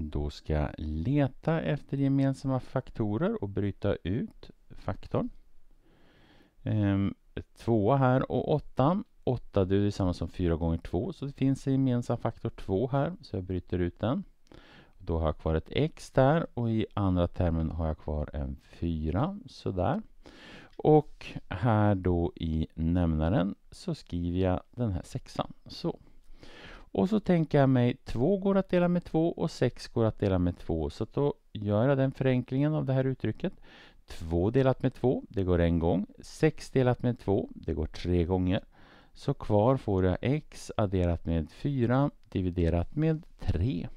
Då ska jag leta efter gemensamma faktorer och bryta ut faktorn. Ehm, tvåa här och åtta. Åtta det är samma som fyra gånger två, så det finns en gemensam faktor två här, så jag bryter ut den. Då har jag kvar ett x där och i andra termen har jag kvar en fyra, sådär. Och här då i nämnaren så skriver jag den här sexan, så. Och så tänker jag mig 2 går att dela med 2 och 6 går att dela med 2. Så då gör jag den förenklingen av det här uttrycket. 2 delat med 2, det går en gång. 6 delat med 2, det går tre gånger. Så kvar får jag x adderat med 4 dividerat med 3.